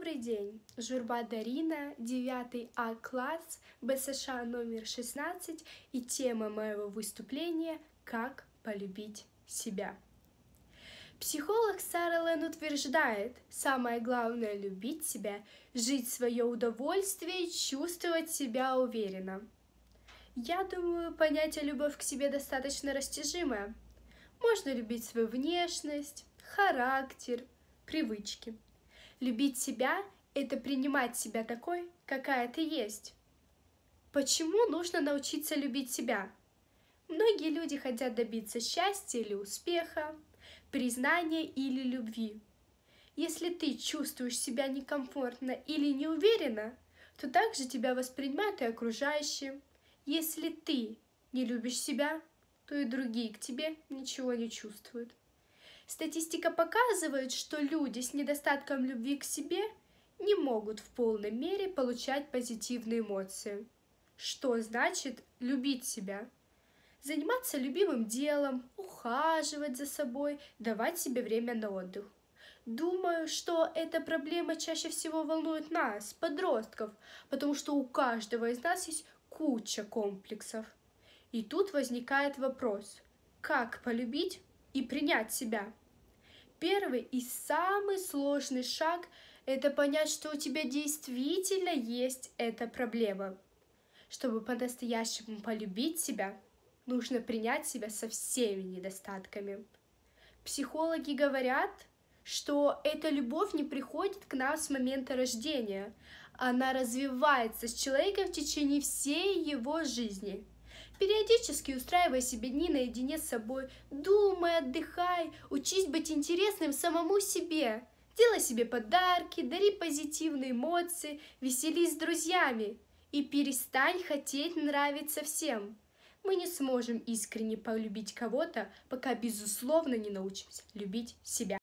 Добрый день! Журба Дарина, 9 А-класс, БСШ номер 16 и тема моего выступления «Как полюбить себя». Психолог Сара Лен утверждает, самое главное – любить себя, жить свое удовольствие и чувствовать себя уверенно. Я думаю, понятие «любовь к себе» достаточно растяжимое. Можно любить свою внешность, характер, привычки – Любить себя — это принимать себя такой, какая ты есть. Почему нужно научиться любить себя? Многие люди хотят добиться счастья или успеха, признания или любви. Если ты чувствуешь себя некомфортно или неуверенно, то также тебя воспринимают и окружающие. Если ты не любишь себя, то и другие к тебе ничего не чувствуют. Статистика показывает, что люди с недостатком любви к себе не могут в полной мере получать позитивные эмоции. Что значит любить себя? Заниматься любимым делом, ухаживать за собой, давать себе время на отдых. Думаю, что эта проблема чаще всего волнует нас, подростков, потому что у каждого из нас есть куча комплексов. И тут возникает вопрос, как полюбить и принять себя? Первый и самый сложный шаг – это понять, что у тебя действительно есть эта проблема. Чтобы по-настоящему полюбить себя, нужно принять себя со всеми недостатками. Психологи говорят, что эта любовь не приходит к нам с момента рождения. Она развивается с человеком в течение всей его жизни – Периодически устраивай себе дни наедине с собой. Думай, отдыхай, учись быть интересным самому себе. Делай себе подарки, дари позитивные эмоции, веселись с друзьями. И перестань хотеть нравиться всем. Мы не сможем искренне полюбить кого-то, пока безусловно не научимся любить себя.